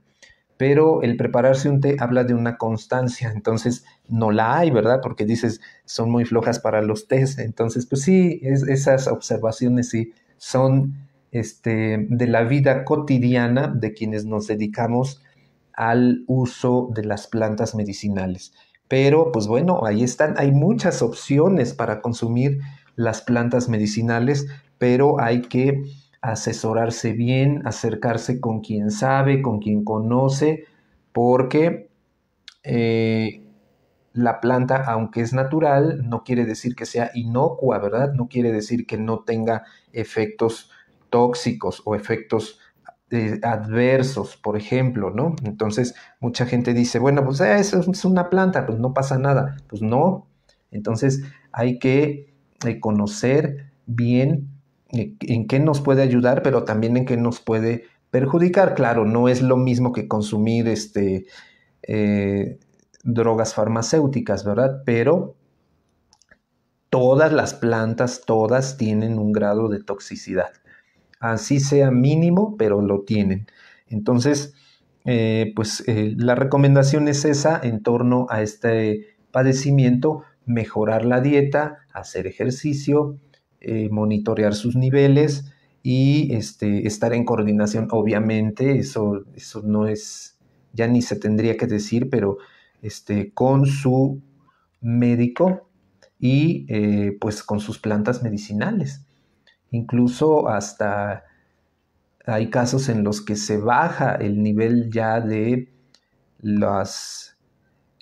pero el prepararse un té habla de una constancia, entonces no la hay, ¿verdad? Porque dices, son muy flojas para los tés, entonces pues sí, esas observaciones sí son este, de la vida cotidiana de quienes nos dedicamos al uso de las plantas medicinales. Pero pues bueno, ahí están, hay muchas opciones para consumir las plantas medicinales, pero hay que asesorarse bien, acercarse con quien sabe, con quien conoce, porque eh, la planta, aunque es natural, no quiere decir que sea inocua, ¿verdad? No quiere decir que no tenga efectos tóxicos o efectos eh, adversos, por ejemplo, ¿no? Entonces, mucha gente dice, bueno, pues eh, es una planta, pues no pasa nada. Pues no. Entonces, hay que conocer bien eh, en qué nos puede ayudar, pero también en qué nos puede perjudicar. Claro, no es lo mismo que consumir este, eh, drogas farmacéuticas, ¿verdad? Pero todas las plantas, todas tienen un grado de toxicidad. Así sea mínimo, pero lo tienen. Entonces, eh, pues la recomendación es esa en torno a este padecimiento, mejorar la dieta, hacer ejercicio, eh, monitorear sus niveles y este, estar en coordinación, obviamente, eso, eso no es, ya ni se tendría que decir, pero este, con su médico y eh, pues con sus plantas medicinales. Incluso hasta hay casos en los que se baja el nivel ya de las,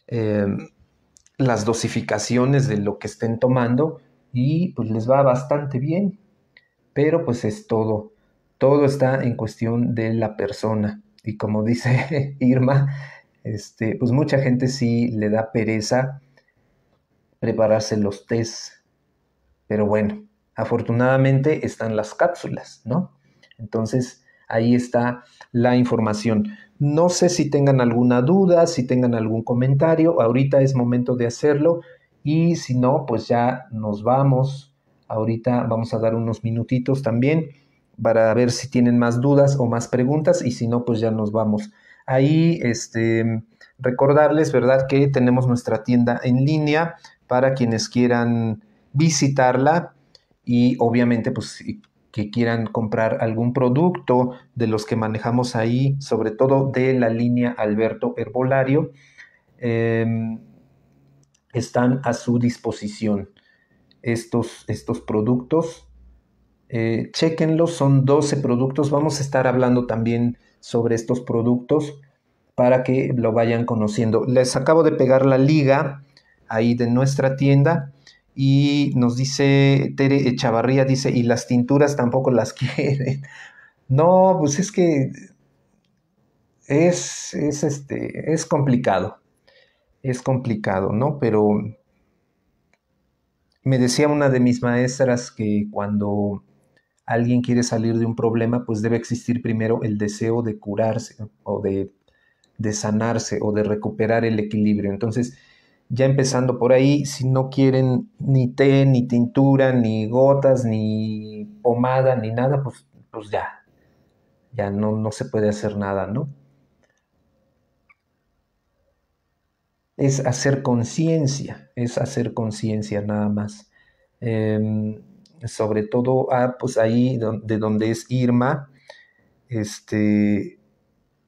em, las dosificaciones de lo que estén tomando y pues les va bastante bien, pero pues es todo, todo está en cuestión de la persona. Y como dice Irma, este, pues mucha gente sí le da pereza prepararse los test, pero bueno, afortunadamente están las cápsulas, ¿no? Entonces, ahí está la información. No sé si tengan alguna duda, si tengan algún comentario, ahorita es momento de hacerlo. Y si no, pues ya nos vamos. Ahorita vamos a dar unos minutitos también para ver si tienen más dudas o más preguntas y si no, pues ya nos vamos. Ahí, este, recordarles, ¿verdad? Que tenemos nuestra tienda en línea para quienes quieran visitarla y obviamente, pues, que quieran comprar algún producto de los que manejamos ahí, sobre todo de la línea Alberto Herbolario. Em, están a su disposición estos, estos productos. Eh, chequenlos, son 12 productos. Vamos a estar hablando también sobre estos productos para que lo vayan conociendo. Les acabo de pegar la liga ahí de nuestra tienda y nos dice Tere Echavarría, dice, y las tinturas tampoco las quieren. No, pues es que es, este, es complicado es complicado, ¿no? Pero me decía una de mis maestras que cuando alguien quiere salir de un problema, pues debe existir primero el deseo de curarse o de, sanarse o de recuperar el equilibrio. Entonces, ya empezando por ahí, si no quieren ni té, ni tintura, ni gotas, ni pomada, ni nada, pues, pues ya, ya no, no se puede hacer nada, ¿no? es hacer conciencia, es hacer conciencia nada más. Em, sobre todo, ah, pues ahí de donde es Irma, este,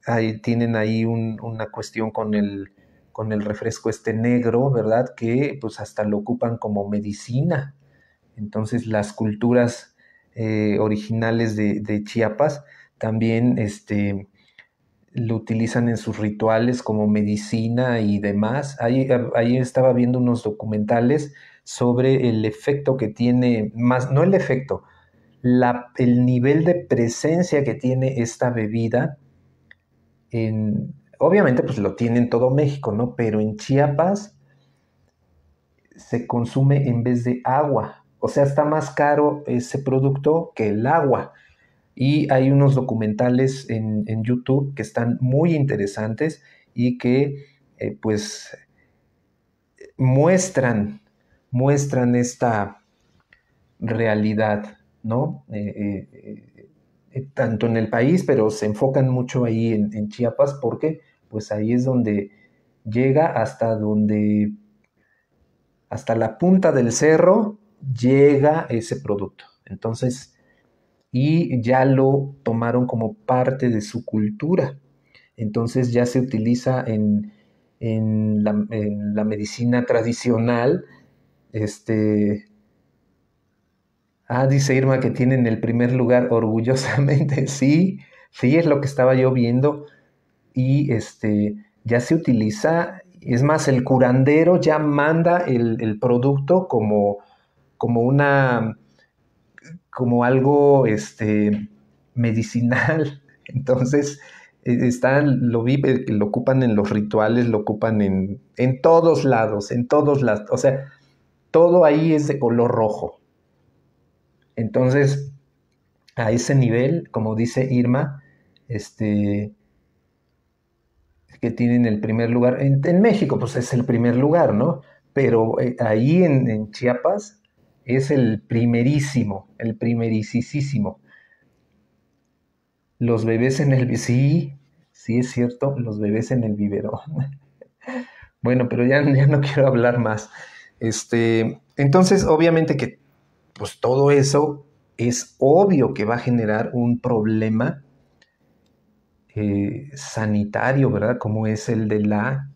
ahí tienen ahí una cuestión con el, con el refresco este negro, ¿verdad? Que pues hasta lo ocupan como medicina. Entonces las culturas eh, originales de, de, Chiapas también este, lo utilizan en sus rituales como medicina y demás. Eh, ahí, estaba viendo unos documentales sobre el efecto que tiene, más no el efecto, el nivel de presencia que tiene esta bebida. obviamente, pues lo tiene en todo México, ¿no? Pero en Chiapas se consume en vez de agua. O sea, está más caro ese producto que el agua y hay unos documentales en, YouTube que están muy interesantes y que eh, pues muestran, muestran esta realidad, ¿no? Eh, eh, tanto en el país, pero se enfocan mucho ahí en, en Chiapas porque pues ahí es donde llega hasta donde, hasta la punta del cerro llega ese producto. Entonces, y ya lo tomaron como parte de su cultura. Entonces ya se utiliza en, la, medicina tradicional. Este, ah, dice Irma que tienen el primer lugar orgullosamente. Sí, sí, es lo que estaba yo viendo. Y este, ya se utiliza, es más, el curandero ya manda el, producto como, como una como algo este, medicinal. Entonces, e, lo eh, lo ocupan en los rituales, lo ocupan en, todos lados, en todos lados. O sea, todo ahí es de color rojo. Entonces, a ese nivel, como dice Irma, este, que tienen el primer lugar, en, México, pues es el primer lugar, ¿no? Pero eh, ahí en Chiapas es el primerísimo, el primerísimo. Los bebés en el... Sí, sí es cierto, los bebés en el biberón. bueno, pero ya, no quiero hablar más. Este, entonces, obviamente que pues todo eso es obvio que va a generar un problema eh, sanitario, ¿verdad? Como es el de la,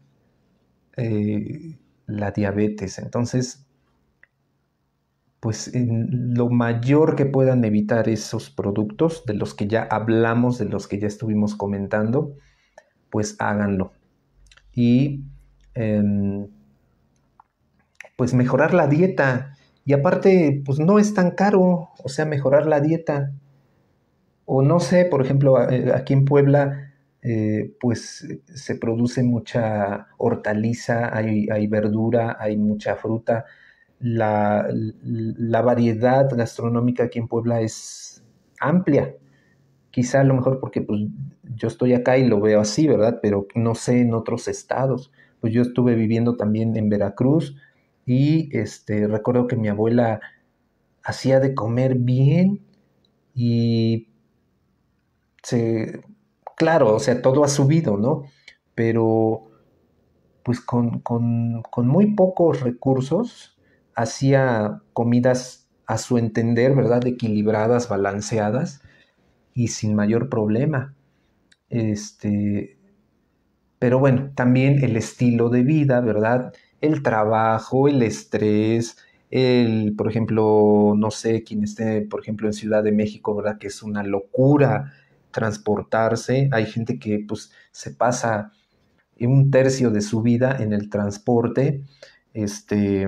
eh, la diabetes. Entonces, pues lo mayor que puedan evitar esos productos de los que ya hablamos, de los que ya estuvimos comentando, pues háganlo. Y em, pues mejorar la dieta. Y aparte, pues no es tan caro, o sea, mejorar la dieta. O no sé, por ejemplo, eh, aquí en Puebla, eh, pues se produce mucha hortaliza, hay verdura, hay mucha fruta la, variedad gastronómica aquí en Puebla es amplia. Quizá a lo mejor porque pues, yo estoy acá y lo veo así, ¿verdad? Pero no sé en otros estados. Pues yo estuve viviendo también en Veracruz y este, recuerdo que mi abuela hacía de comer bien y se, claro, o sea, todo ha subido, ¿no? Pero pues con, con muy pocos recursos hacía comidas a su entender, ¿verdad? Equilibradas, balanceadas y sin mayor problema. Este, pero bueno, también el estilo de vida, ¿verdad? El trabajo, el estrés, el, por ejemplo, no sé, quién esté, por ejemplo, en Ciudad de México, ¿verdad? Que es una locura transportarse. Hay gente que pues se pasa un tercio de su vida en el transporte. Este,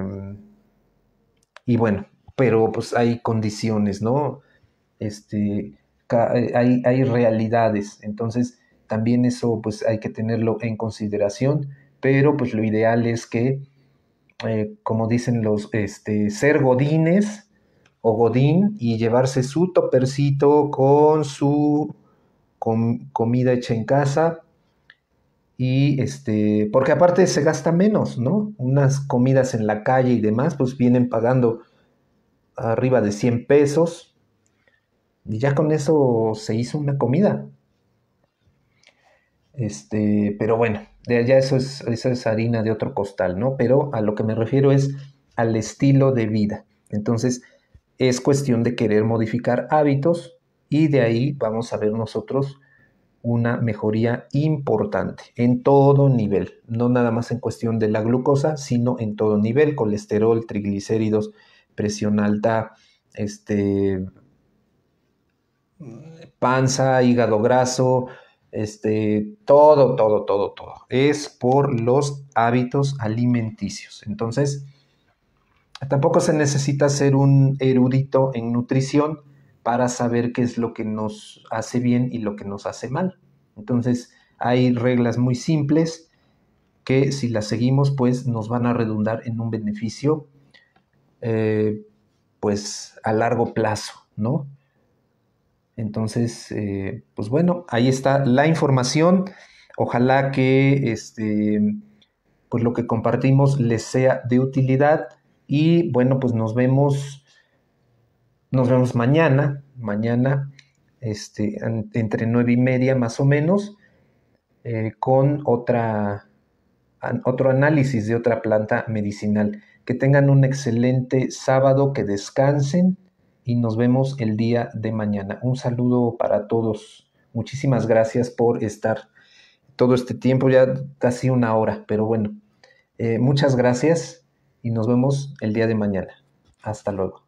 y bueno, pero pues hay condiciones, ¿no? Este, eh, hay, realidades, entonces también eso pues hay que tenerlo en consideración, pero pues lo ideal es que, eh, como dicen los, este, ser godines o godín y llevarse su topercito con su comida hecha en casa, y este, porque aparte se gasta menos, ¿no? Unas comidas en la calle y demás, pues vienen pagando arriba de 100 pesos. Y ya con eso se hizo una comida. Este, pero bueno, de eso es, eso es harina de otro costal, ¿no? Pero a lo que me refiero es al estilo de vida. Entonces, es cuestión de querer modificar hábitos y de ahí vamos a ver nosotros una mejoría importante en todo nivel, no nada más en cuestión de la glucosa, sino en todo nivel, colesterol, triglicéridos, presión alta, este, panza, hígado graso, este, todo, todo, todo, todo. Es por los hábitos alimenticios. Entonces, tampoco se necesita ser un erudito en nutrición para saber qué es lo que nos hace bien y lo que nos hace mal. Entonces, hay reglas muy simples que si las seguimos, pues nos van a redundar en un beneficio, eh, pues a largo plazo, ¿no? Entonces, eh, pues bueno, ahí está la información. Ojalá que este, pues lo que compartimos les sea de utilidad y bueno, pues nos vemos nos vemos mañana, mañana este, entre nueve y media más o menos, eh, con otra, otro análisis de otra planta medicinal. Que tengan un excelente sábado, que descansen y nos vemos el día de mañana. Un saludo para todos. Muchísimas gracias por estar todo este tiempo, ya casi una hora, pero bueno, eh, muchas gracias y nos vemos el día de mañana. Hasta luego.